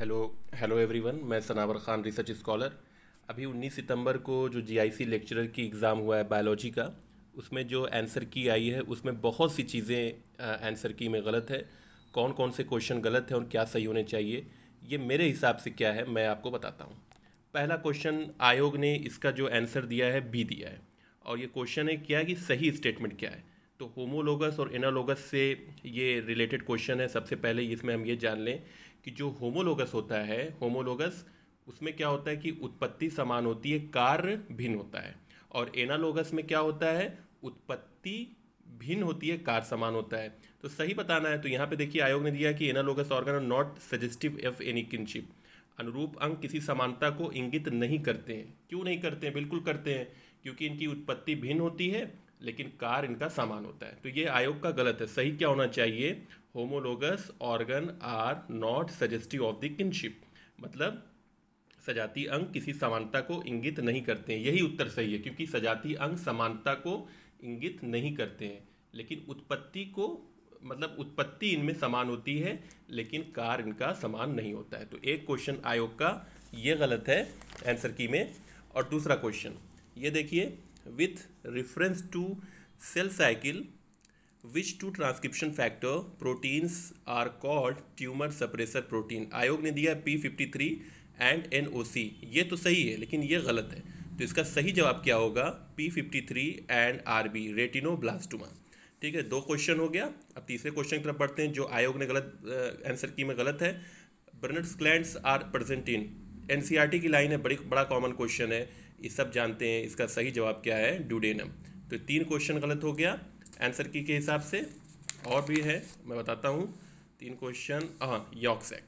hello hello everyone मैं Sanawar Khan research scholar अभी 19 सितंबर को जो जीआईसी लेक्चरर की एग्ज़ाम हुआ है बायोलॉजी का उसमें जो आंसर की आई है उसमें बहुत सी चीज़ें आंसर की में गलत है कौन कौन से क्वेश्चन गलत हैं और क्या सही होने चाहिए ये मेरे हिसाब से क्या है मैं आपको बताता हूँ पहला क्वेश्चन आयोग ने इसका जो आंसर दिया है बी दिया है और ये क्वेश्चन है क्या है कि सही स्टेटमेंट क्या है तो होमोलोगस और एनालोगस से ये रिलेटेड क्वेश्चन है सबसे पहले इसमें हम ये जान लें कि जो होमोलोगस होता है होमोलोगस उसमें क्या होता है कि उत्पत्ति समान होती है कार्य भिन्न होता है और एनालोगस में क्या होता है उत्पत्ति भिन्न होती है कार समान होता है तो सही बताना है तो यहाँ पे देखिए आयोग ने दिया कि analogous organ are not suggestive of any kinship अनुरूप अंग किसी समानता को इंगित नहीं करते हैं क्यों नहीं करते हैं बिल्कुल करते हैं क्योंकि इनकी उत्पत्ति भिन्न होती है लेकिन कार इनका सामान होता है तो ये आयोग का गलत है सही क्या होना चाहिए homologous organ are not suggestive of the kinship मतलब सजाती अंग किसी समानता को इंगित नहीं करते हैं यही उत्तर सही है क्योंकि सजाती अंग समानता को इंगित नहीं करते हैं लेकिन उत्पत्ति को मतलब उत्पत्ति इनमें समान होती है लेकिन कार इनका समान नहीं होता है तो एक क्वेश्चन आयोग का ये गलत है आंसर की में और दूसरा क्वेश्चन ये देखिए with reference to cell cycle which two transcription factor proteins are called tumor suppressor protein आयोग ने दिया P fifty three and N O C ये तो सही है लेकिन ये गलत है तो इसका सही जवाब क्या होगा P fifty three and R B retinoblastoma ठीक है दो क्वेश्चन हो गया अब तीसरे क्वेश्चन की तरफ पढ़ते हैं जो आयोग ने गलत आंसर की में गलत है Brunner's gland are present in एन की लाइन है बड़ी बड़ा कॉमन क्वेश्चन है ये सब जानते हैं इसका सही जवाब क्या है ड्यूडेनम तो तीन क्वेश्चन गलत हो गया आंसर की के हिसाब से और भी है मैं बताता हूँ तीन क्वेश्चन हाँ यॉक्सैक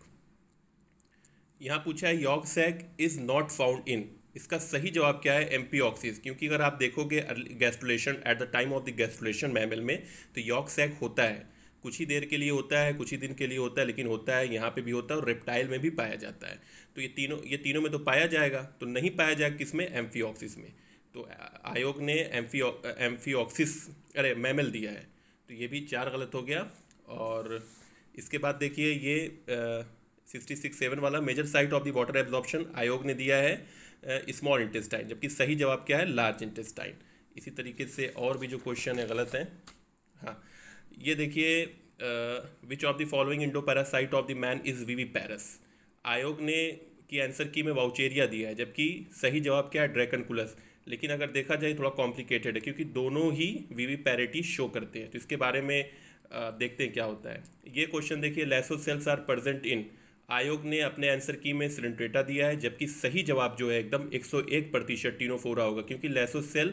यहाँ पूछा है yolk sac is not found in इसका सही जवाब क्या है एम्पी ऑक्सीज क्योंकि अगर आप देखोगे gastrulation at the time of the gastrulation mammal में तो यॉकसैक होता है कुछ ही देर के लिए होता है कुछ ही दिन के लिए होता है लेकिन होता है यहाँ पे भी होता है और रेप्टाइल में भी पाया जाता है तो ये तीनों ये तीनों में तो पाया जाएगा तो नहीं पाया जाएगा किस में एम्फीऑक्सिस में तो आयोग ने एम्फी एम्फीऑक्सिस अरे मैमल दिया है तो ये भी चार गलत हो गया और इसके बाद देखिए ये सिक्सटी सिक्स सेवन वाला major site of the water absorption आयोग ने दिया है स्मॉल इंटेस्टाइन जबकि सही जवाब क्या है लार्ज इंटेस्टाइन इसी तरीके से और भी जो क्वेश्चन है गलत हैं हाँ ये देखिए which of the following endoparasite of the man is viviparous आयोग ने की आंसर की में वाउचेरिया दिया है जबकि सही जवाब क्या है ड्रैकनकुलस लेकिन अगर देखा जाए थोड़ा कॉम्प्लिकेटेड है क्योंकि दोनों ही वीवी पैरिटी शो करते हैं तो इसके बारे में देखते हैं क्या होता है ये क्वेश्चन देखिए lasso cells are present in आयोग ने अपने आंसर की में सिलेंट्रेटा दिया है जबकि सही जवाब जो है एकदम 101 प्रतिशत टीनोफोरा होगा क्योंकि लेसो सेल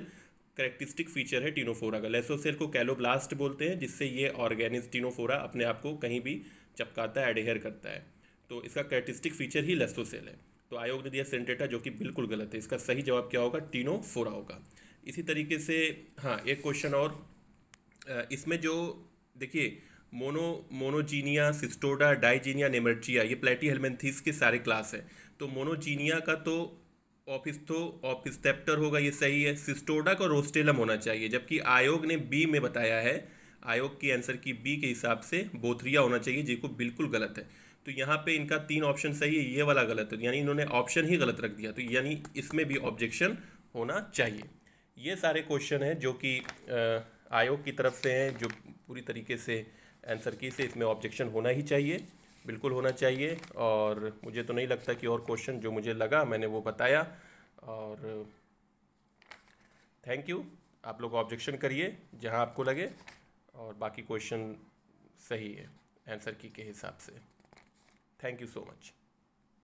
करेक्टिस्टिक फीचर है टीनोफोरा का लेसोसेल को कैलोब्लास्ट बोलते हैं जिससे ये ऑर्गेनिज टीनोफोरा अपने आप को कहीं भी चपकाता है एडहेयर करता है तो इसका करेक्टिस्टिक फीचर ही लेसोसेल है तो आयोग ने दिया सेंटेटा जो कि बिल्कुल गलत है इसका सही जवाब क्या होगा टीनोफोरा होगा इसी तरीके से हाँ एक क्वेश्चन और इसमें जो देखिए mono monogenea cestoda digenea nemertea ये प्लेटी हेलमेंथीस के सारे क्लास हैं तो मोनोजीनिया का तो ऑफिस्थो तो ऑफिस्थेप्टर होगा ये सही है सिस्टोडक और रोस्टेलम होना चाहिए जबकि आयोग ने बी में बताया है आयोग की आंसर की बी के हिसाब से बोथरिया होना चाहिए जिसको बिल्कुल गलत है तो यहाँ पे इनका तीन ऑप्शन सही है ये वाला गलत है तो यानी इन्होंने ऑप्शन ही गलत रख दिया तो यानी इसमें भी ऑब्जेक्शन होना चाहिए ये सारे क्वेश्चन हैं जो कि आयोग की तरफ से हैं जो पूरी तरीके से आंसर की से इसमें ऑब्जेक्शन होना ही चाहिए बिल्कुल होना चाहिए और मुझे तो नहीं लगता कि और क्वेश्चन जो मुझे लगा मैंने वो बताया और थैंक यू आप लोग ऑब्जेक्शन करिए जहां आपको लगे और बाकी क्वेश्चन सही है आंसर की के हिसाब से थैंक यू सो मच